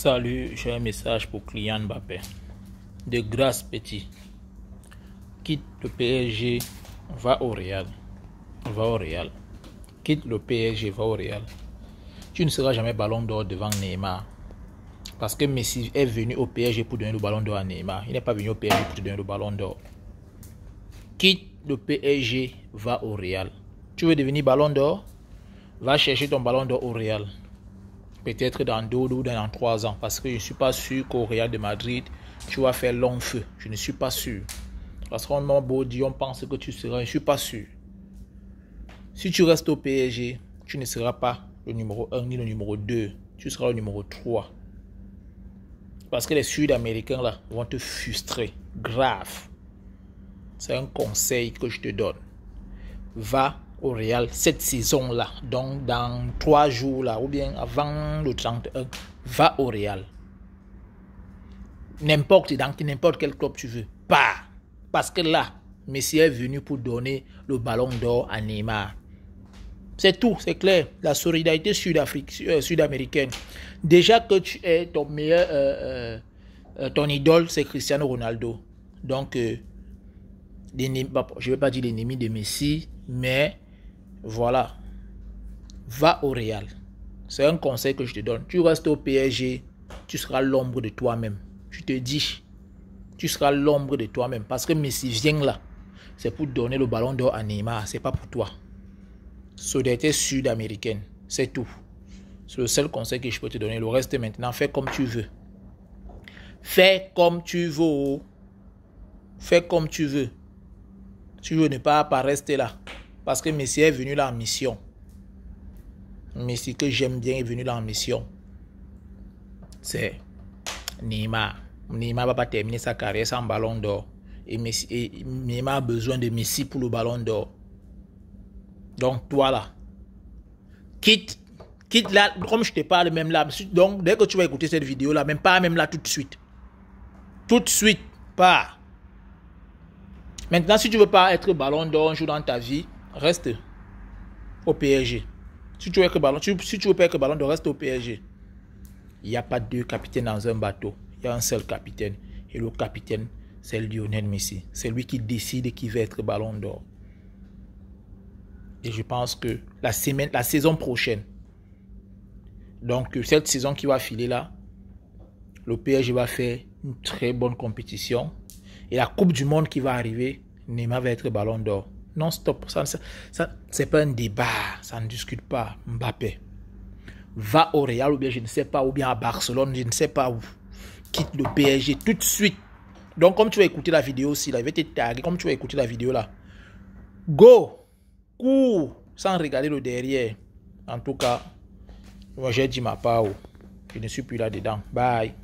Salut, j'ai un message pour Kylian Mbappé. De grâce, petit. Quitte le PSG, va au Real. Va au Real. Quitte le PSG, va au Real. Tu ne seras jamais ballon d'or devant Neymar. Parce que Messi est venu au PSG pour donner le ballon d'or à Neymar. Il n'est pas venu au PSG pour donner le ballon d'or. Quitte le PSG, va au Real. Tu veux devenir ballon d'or Va chercher ton ballon d'or au Real peut-être dans deux ou dans trois ans, parce que je ne suis pas sûr qu'au Real de Madrid, tu vas faire long feu. Je ne suis pas sûr. Parce qu'on m'a beau on pense que tu seras, je ne suis pas sûr. Si tu restes au PSG, tu ne seras pas le numéro 1 ni le numéro 2, tu seras le numéro 3. Parce que les Sud-Américains là vont te frustrer. Grave. C'est un conseil que je te donne. Va au Real cette saison-là, donc dans trois jours là, ou bien avant le 31, va au Real. N'importe dans n'importe quel club tu veux, pas. Parce que là, Messi est venu pour donner le ballon d'or à Neymar. C'est tout, c'est clair. La solidarité euh, sud-américaine. Déjà que tu es ton meilleur, euh, euh, ton idole, c'est Cristiano Ronaldo. Donc, je ne vais pas dire l'ennemi de Messi, mais voilà. Va au Real. C'est un conseil que je te donne. Tu restes au PSG, tu seras l'ombre de toi-même. Je te dis, tu seras l'ombre de toi-même. Parce que Messi vient là. C'est pour donner le ballon d'or à Neymar. C'est pas pour toi. Solidarité sud-américaine. C'est tout. C'est le seul conseil que je peux te donner. Le reste maintenant, fais comme tu veux. Fais comme tu veux. Fais comme tu veux. Tu veux ne pas rester là. Parce que Messie est venu là en mission. Messi que j'aime bien est venu là en mission. C'est Neymar. Neymar va pas terminer sa carrière sans ballon d'or. Et, Messi, a besoin de Messi pour le ballon d'or. Donc toi là, quitte, quitte là, comme je te parle même là. Donc dès que tu vas écouter cette vidéo là, même pas même là tout de suite. Tout de suite, pas. Maintenant, si tu veux pas être ballon d'or un jour dans ta vie, reste au PSG. Si tu veux que ballon, tu, si tu veux ballon reste au PSG. Il n'y a pas deux capitaines dans un bateau. Il y a un seul capitaine. Et le capitaine, c'est Lionel Messi. C'est lui qui décide qui va être ballon d'or. Et je pense que la, semaine, la saison prochaine, donc cette saison qui va filer là, le PSG va faire une très bonne compétition. Et la Coupe du Monde qui va arriver, Neymar va être ballon d'or non-stop. Ça, n'est c'est pas un débat, ça ne discute pas. Mbappé, va au Real ou bien je ne sais pas, ou bien à Barcelone, je ne sais pas où. Quitte le PSG tout de suite. Donc, comme tu vas écouter la vidéo aussi, là, je vais te taguer, comme tu vas écouter la vidéo là. Go, cours, sans regarder le derrière. En tout cas, moi j'ai dit ma part. Oh. Je ne suis plus là-dedans. Bye.